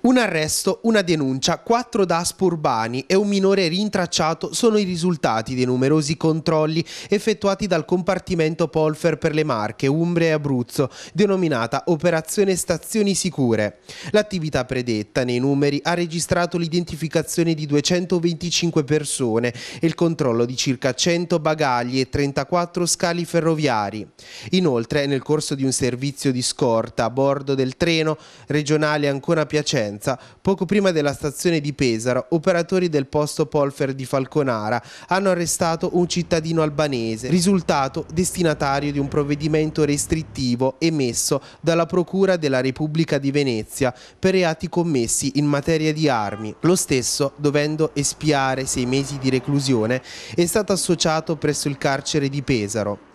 Un arresto, una denuncia, quattro DASP urbani e un minore rintracciato sono i risultati dei numerosi controlli effettuati dal compartimento Polfer per le Marche, Umbria e Abruzzo, denominata Operazione Stazioni Sicure. L'attività predetta nei numeri ha registrato l'identificazione di 225 persone e il controllo di circa 100 bagagli e 34 scali ferroviari. Inoltre, nel corso di un servizio di scorta a bordo del treno regionale Ancona Piacenza, Vicenza, poco prima della stazione di Pesaro, operatori del posto Polfer di Falconara hanno arrestato un cittadino albanese, risultato destinatario di un provvedimento restrittivo emesso dalla Procura della Repubblica di Venezia per reati commessi in materia di armi. Lo stesso, dovendo espiare sei mesi di reclusione, è stato associato presso il carcere di Pesaro.